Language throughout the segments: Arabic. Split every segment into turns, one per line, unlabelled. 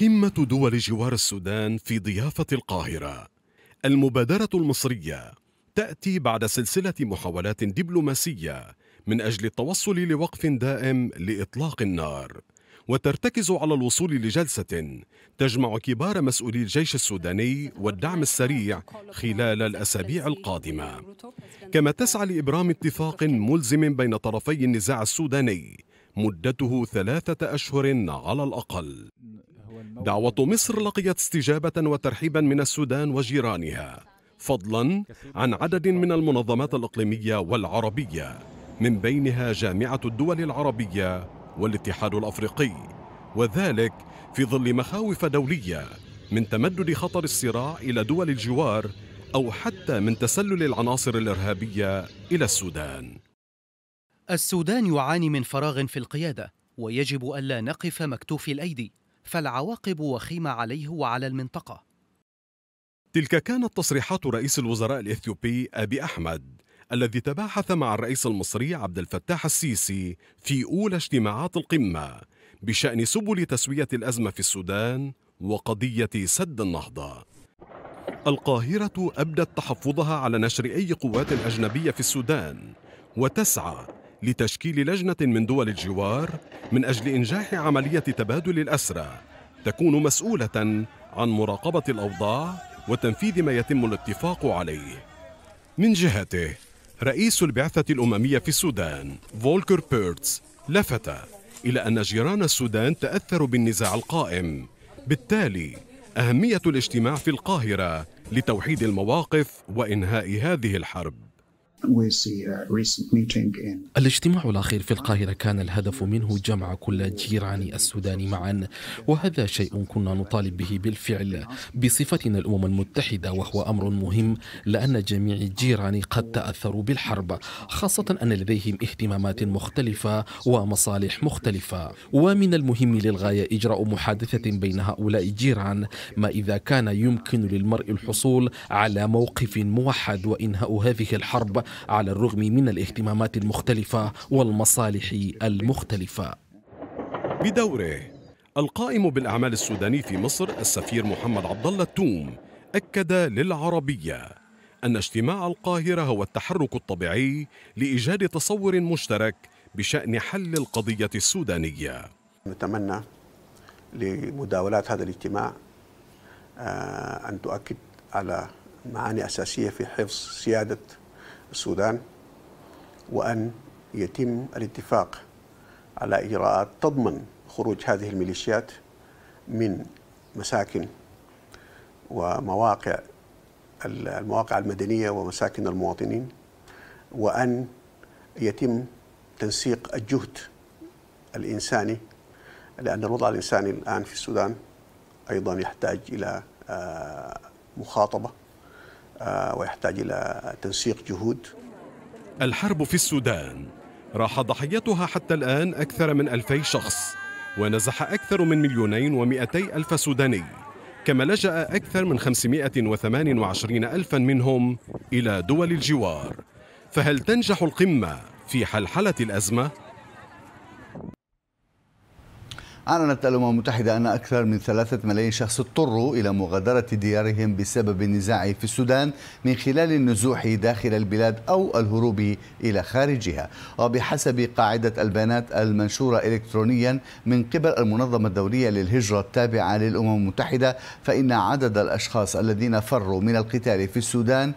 قمة دول جوار السودان في ضيافة القاهرة المبادرة المصرية تأتي بعد سلسلة محاولات دبلوماسية من أجل التوصل لوقف دائم لإطلاق النار وترتكز على الوصول لجلسة تجمع كبار مسؤولي الجيش السوداني والدعم السريع خلال الأسابيع القادمة كما تسعى لإبرام اتفاق ملزم بين طرفي النزاع السوداني مدته ثلاثة أشهر على الأقل دعوة مصر لقيت استجابة وترحيبا من السودان وجيرانها فضلا عن عدد من المنظمات الإقليمية والعربية من بينها جامعة الدول العربية والاتحاد الأفريقي وذلك في ظل مخاوف دولية من تمدد خطر الصراع إلى دول الجوار أو حتى من تسلل العناصر الإرهابية إلى السودان السودان يعاني من فراغ في القيادة ويجب ألا نقف مكتوفي الأيدي فالعواقب وخيمة عليه وعلى المنطقة تلك كانت تصريحات رئيس الوزراء الإثيوبي أبي أحمد الذي تباحث مع الرئيس المصري عبد الفتاح السيسي في أولى اجتماعات القمة بشأن سبل تسوية الأزمة في السودان وقضية سد النهضة القاهرة أبدت تحفظها على نشر أي قوات أجنبية في السودان وتسعى لتشكيل لجنة من دول الجوار من أجل إنجاح عملية تبادل الأسرى تكون مسؤولة عن مراقبة الأوضاع وتنفيذ ما يتم الاتفاق عليه. من جهته رئيس البعثة الأممية في السودان فولكر بيرتس لفت إلى أن جيران السودان تأثروا بالنزاع القائم بالتالي أهمية الاجتماع في القاهرة لتوحيد المواقف وإنهاء هذه الحرب
الاجتماع الأخير في القاهرة كان الهدف منه جمع كل جيران السودان معا وهذا شيء كنا نطالب به بالفعل بصفتنا الأمم المتحدة وهو أمر مهم لأن جميع الجيران قد تأثروا بالحرب خاصة أن لديهم اهتمامات مختلفة ومصالح مختلفة ومن المهم للغاية إجراء محادثة بين هؤلاء الجيران ما إذا كان يمكن للمرء الحصول على موقف موحد وإنهاء هذه الحرب على الرغم من الاهتمامات المختلفة والمصالح المختلفة بدوره القائم
بالأعمال السوداني في مصر السفير محمد عبد الله التوم أكد للعربية أن اجتماع القاهرة هو التحرك الطبيعي لإيجاد تصور مشترك بشأن حل القضية السودانية نتمنى
لمداولات هذا الاجتماع آه، أن تؤكد على معاني أساسية في حفظ سيادة السودان وأن يتم الاتفاق على إجراءات تضمن خروج هذه الميليشيات من مساكن ومواقع المواقع المدنية ومساكن المواطنين وأن يتم تنسيق الجهد الإنساني لأن الوضع الإنساني الآن في السودان أيضا يحتاج إلى آه، مخاطبة آه، ويحتاج إلى تنسيق جهود
الحرب في السودان راح ضحيتها حتى الآن أكثر من ألفي شخص ونزح أكثر من مليونين ومئتي ألف سوداني كما لجأ أكثر من 528 ألفا منهم إلى دول الجوار فهل تنجح القمة في حلحلة الأزمة؟
أعلنت الأمم المتحدة أن أكثر من ثلاثة ملايين شخص اضطروا إلى مغادرة ديارهم بسبب النزاع في السودان من خلال النزوح داخل البلاد أو الهروب إلى خارجها وبحسب قاعدة البيانات المنشورة إلكترونيا من قبل المنظمة الدولية للهجرة التابعة للأمم المتحدة فإن عدد الأشخاص الذين فروا من القتال في السودان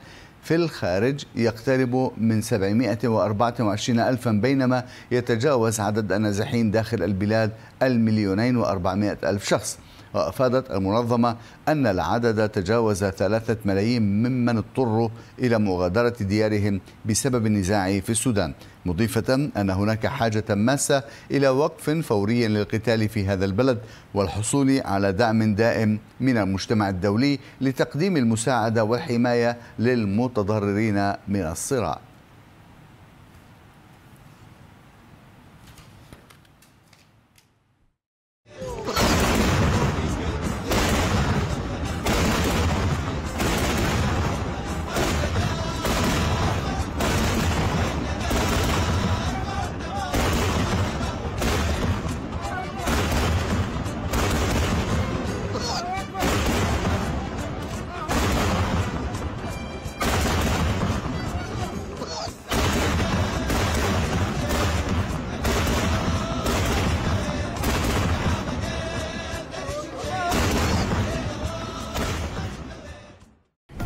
في الخارج يقترب من 724 ألفا بينما يتجاوز عدد النازحين داخل البلاد المليونين وأربعمائة ألف شخص وأفادت المنظمة أن العدد تجاوز ثلاثة ملايين ممن اضطروا إلى مغادرة ديارهم بسبب النزاع في السودان مضيفة أن هناك حاجة ماسة إلى وقف فوري للقتال في هذا البلد والحصول على دعم دائم من المجتمع الدولي لتقديم المساعدة والحماية للمتضررين من الصراع